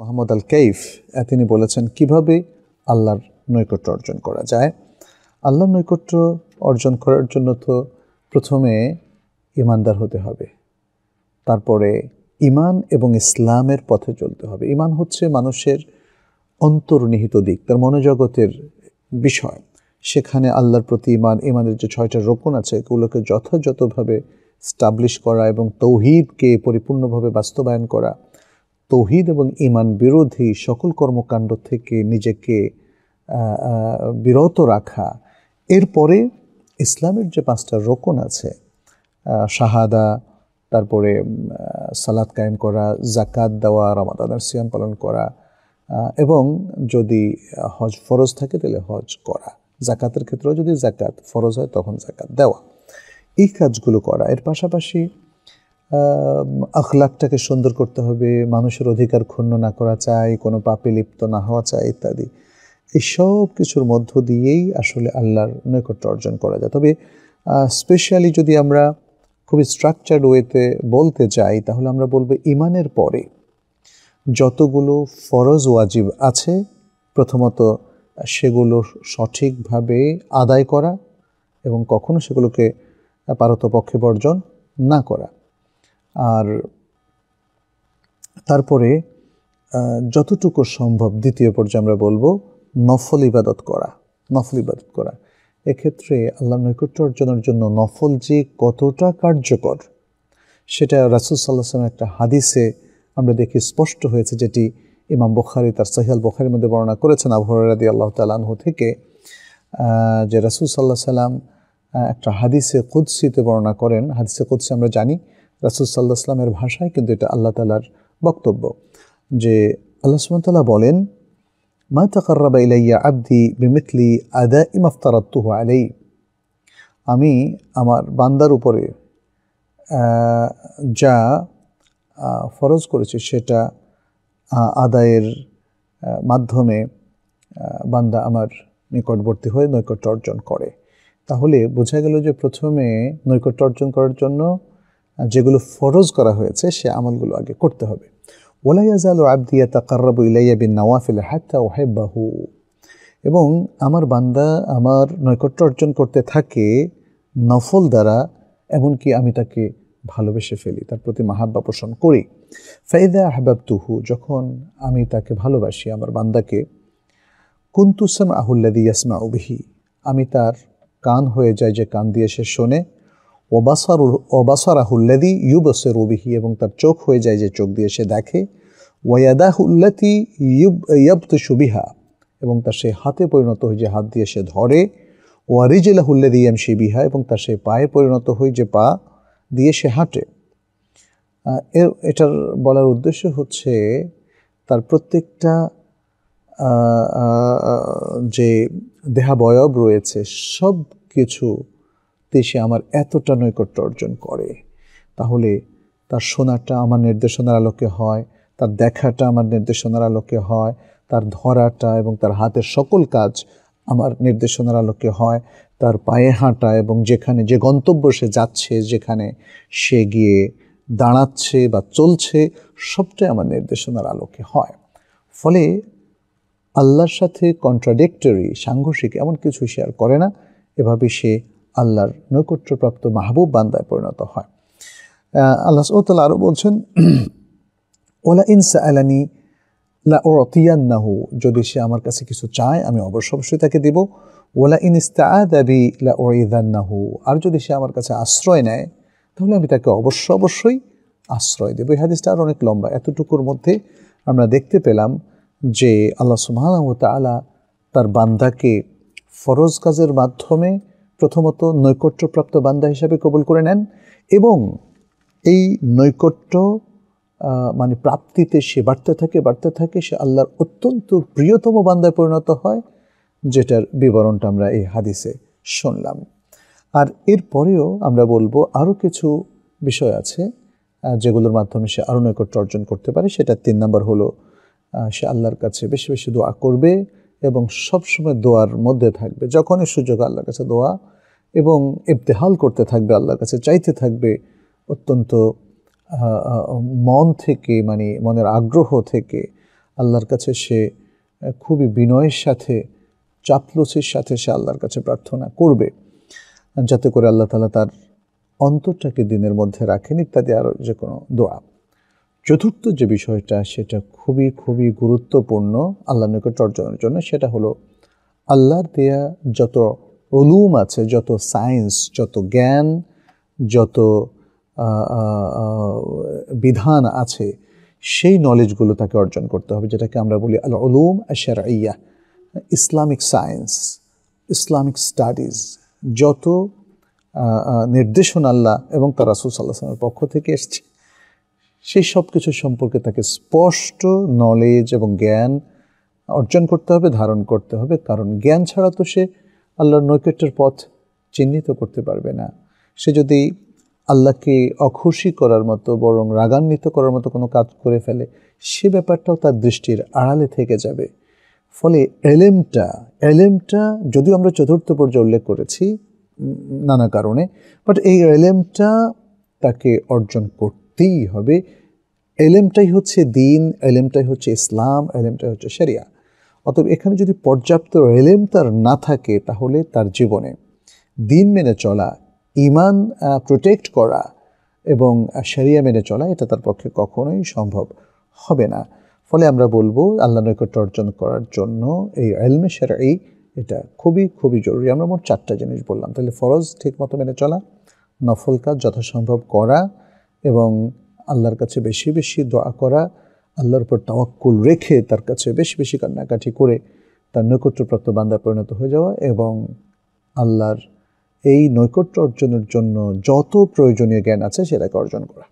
মোহাম্মদ আল কেইফ তিনি বলেছেন কিভাবে আল্লাহর নৈকট্য অর্জন করা যায় আল্লাহর নৈকট্য অর্জন করার জন্য তো প্রথমে ইমানদার হতে হবে তারপরে ইমান এবং ইসলামের পথে চলতে হবে ইমান হচ্ছে মানুষের অন্তর্নিহিত দিক তার মনোজগতের বিষয় সেখানে আল্লাহর প্রতি ইমান ইমানের যে ছয়টা রোপণ আছে এগুলোকে যথাযথভাবে স্টাবলিশ করা এবং তৌহিদকে পরিপূর্ণভাবে বাস্তবায়ন করা তৌহিদ এবং ইমান বিরোধী সকল কর্মকাণ্ড থেকে নিজেকে বিরত রাখা এরপরে ইসলামের যে পাঁচটা রোকন আছে শাহাদা তারপরে সালাদ কায়েম করা জাকাত দেওয়া রমাদানের সিয়াম পালন করা এবং যদি হজ ফরজ থাকে তাহলে হজ করা জাকাতের ক্ষেত্রেও যদি জাকাত ফরজ হয় তখন জাকাত দেওয়া এই কাজগুলো করা এর পাশাপাশি আখলাকটাকে সুন্দর করতে হবে মানুষের অধিকার ক্ষুণ্ণ না করা চাই কোনো পাপে লিপ্ত না হওয়া চাই ইত্যাদি এই সব কিছুর মধ্য দিয়েই আসলে আল্লাহর নৈকট্য অর্জন করা যায় তবে স্পেশালি যদি আমরা খুবই স্ট্রাকচার্ড ওয়েতে বলতে চাই তাহলে আমরা বলবো ইমানের পরে যতগুলো ফরজ ওয়াজিব আছে প্রথমত সেগুলো সঠিকভাবে আদায় করা এবং কখনো সেগুলোকে পারতপক্ষে বর্জন না করা আর তারপরে যতটুকু সম্ভব দ্বিতীয় পর্যায়ে আমরা বলবো নফল ইবাদত করা নফল ইবাদত করা এক্ষেত্রে আল্লাহ নৈকট্য অর্জনের জন্য নফল যে কতটা কার্যকর সেটা রাসুল সাল্লাহ একটা হাদিসে আমরা দেখি স্পষ্ট হয়েছে যেটি ইমাম বখারি তার সহিয়াল বখারির মধ্যে বর্ণনা করেছেন আবহরাদি আল্লাহ তালাহু থেকে যে রাসুল সাল্লাহ সাল্লাম একটা হাদিসে কুদ্সিতে বর্ণনা করেন হাদিসে কুদ্সি আমরা জানি রাসুল সাল্লাহ সাল্লামের ভাষায় কিন্তু এটা আল্লাহ তালার বক্তব্য যে আল্লাহ সুমতাল্লাহ বলেন মা তাকার্রাবা ইলাইয়া আব্দি বিমিতলি আদা ইমাফতারাত্তুহ আলাই আমি আমার বান্দার উপরে যা ফরজ করেছে সেটা আদায়ের মাধ্যমে বান্দা আমার নিকটবর্তী হয়ে নৈকট্য অর্জন করে তাহলে বোঝা গেল যে প্রথমে নৈকট্য অর্জন করার জন্য যেগুলো ফরজ করা হয়েছে সে আমলগুলো আগে করতে হবে ওলাইয়াজাল আবদিয়া তাকার্রাবু ইলাইয়া বিন নওয়াফিল হাত্তা বাহু এবং আমার বান্দা আমার নৈকট্য অর্জন করতে থাকে নফল দ্বারা এমনকি আমি তাকে ভালোবেসে ফেলি তার প্রতি মাহাব্বা পোষণ করি ফাইদা আহবাব তুহু যখন আমি তাকে ভালোবাসি আমার বান্দাকে কুন্তুসাম আহুল্লাদি ইয়াসমা উবিহি আমি তার কান হয়ে যায় যে কান দিয়ে সে শোনে ওবাসারুল ওবাসারাহুল্লাদি ইউবসের রবিহি এবং তার চোখ হয়ে যায় যে চোখ দিয়ে সে দেখে ওয়াদাহুল্লাতি ইউব ইয়ব্ত সুবিহা এবং তার সে হাতে পরিণত হয়ে যে হাত দিয়ে সে ধরে ওয়ারিজিলাহুল্লাদি এম বিহা এবং তার সে পায়ে পরিণত হয়ে যে পা দিয়ে সে হাঁটে এর এটার বলার উদ্দেশ্য হচ্ছে তার প্রত্যেকটা যে দেহাবয়ব রয়েছে সব কিছু সত্যি সে আমার এতটা নৈকট্য অর্জন করে তাহলে তার শোনাটা আমার নির্দেশনার আলোকে হয় তার দেখাটা আমার নির্দেশনার আলোকে হয় তার ধরাটা এবং তার হাতের সকল কাজ আমার নির্দেশনার আলোকে হয় তার পায়ে হাঁটা এবং যেখানে যে গন্তব্য সে যাচ্ছে যেখানে সে গিয়ে দাঁড়াচ্ছে বা চলছে সবটাই আমার নির্দেশনার আলোকে হয় ফলে আল্লাহর সাথে কন্ট্রাডিক্টরি সাংঘর্ষিক এমন কিছু শেয়ার করে না এভাবে সে আল্লাহর নৈকট্যপ্রাপ্ত মাহবুব বান্দায় পরিণত হয় আল্লাহ সৌতাল আরও বলছেন ওলা ইনসা আলানি লা ওরতিয়ান্নাহু যদি সে আমার কাছে কিছু চায় আমি অবশ্য অবশ্যই তাকে দেব ওলা ইন দাবি লা ওরিদান্নাহু আর যদি সে আমার কাছে আশ্রয় নেয় তাহলে আমি তাকে অবশ্য অবশ্যই আশ্রয় দেবো এই হাদিসটা আর অনেক লম্বা এতটুকুর মধ্যে আমরা দেখতে পেলাম যে আল্লাহ সুবহানাহু তাআলা তার বান্দাকে ফরজ কাজের মাধ্যমে প্রথমত নৈকট্যপ্রাপ্ত বান্দা হিসাবে কবুল করে নেন এবং এই নৈকট্য মানে প্রাপ্তিতে সে বাড়তে থাকে বাড়তে থাকে সে আল্লাহর অত্যন্ত প্রিয়তম বান্দায় পরিণত হয় যেটার বিবরণটা আমরা এই হাদিসে শুনলাম আর এরপরেও আমরা বলবো আরও কিছু বিষয় আছে যেগুলোর মাধ্যমে সে আরও নৈকট্য অর্জন করতে পারে সেটা তিন নম্বর হলো সে আল্লাহর কাছে বেশি বেশি দোয়া করবে এবং সবসময় দোয়ার মধ্যে থাকবে যখনই সুযোগ আল্লাহর কাছে দোয়া এবং ইবতেহাল করতে থাকবে আল্লাহর কাছে চাইতে থাকবে অত্যন্ত মন থেকে মানে মনের আগ্রহ থেকে আল্লাহর কাছে সে খুবই বিনয়ের সাথে চাপলুসির সাথে সে আল্লাহর কাছে প্রার্থনা করবে যাতে করে আল্লাহ তালা তার অন্তরটাকে দিনের মধ্যে রাখেন ইত্যাদি আরও যে কোনো দোয়া চতুর্থ যে বিষয়টা সেটা খুবই খুবই গুরুত্বপূর্ণ আল্লাহ নিকট অর্জনের জন্য সেটা হলো আল্লাহর দেয়া যত রলুম আছে যত সায়েন্স যত জ্ঞান যত বিধান আছে সেই নলেজগুলো তাকে অর্জন করতে হবে যেটাকে আমরা বলি আল অলুম আশার ইয়া ইসলামিক সায়েন্স ইসলামিক স্টাডিজ যত নির্দেশনাল্লাহ আল্লাহ এবং তার রাসুল সাল্লাহ পক্ষ থেকে এসছে সেই সব কিছু সম্পর্কে তাকে স্পষ্ট নলেজ এবং জ্ঞান অর্জন করতে হবে ধারণ করতে হবে কারণ জ্ঞান ছাড়া তো সে আল্লাহর নৈকট্যের পথ চিহ্নিত করতে পারবে না সে যদি আল্লাহকে অখুশি করার মতো বরং রাগান্বিত করার মতো কোনো কাজ করে ফেলে সে ব্যাপারটাও তার দৃষ্টির আড়ালে থেকে যাবে ফলে এলেমটা এলেমটা যদিও আমরা চতুর্থ পর্যায়ে উল্লেখ করেছি নানা কারণে বাট এই এলেমটা তাকে অর্জন করতেই হবে এলেমটাই হচ্ছে দিন এলেমটাই হচ্ছে ইসলাম এলেমটাই হচ্ছে সেরিয়া অতএব এখানে যদি পর্যাপ্ত এলেম তার না থাকে তাহলে তার জীবনে দিন মেনে চলা ইমান প্রোটেক্ট করা এবং সেরিয়া মেনে চলা এটা তার পক্ষে কখনোই সম্ভব হবে না ফলে আমরা বলবো আল্লাহ নৈকট্য অর্জন করার জন্য এই এলমে এই এটা খুবই খুবই জরুরি আমরা মোট চারটা জিনিস বললাম তাহলে ফরজ ঠিকমতো মেনে চলা নফল কাজ যথাসম্ভব করা এবং আল্লাহর কাছে বেশি বেশি দোয়া করা আল্লাহর উপর তওয়াক্কুল রেখে তার কাছে বেশি বেশি কান্নাকাটি করে তার নৈকট্যপ্রাপ্ত বান্দা পরিণত হয়ে যাওয়া এবং আল্লাহর এই নৈকট্য অর্জনের জন্য যত প্রয়োজনীয় জ্ঞান আছে সেটাকে অর্জন করা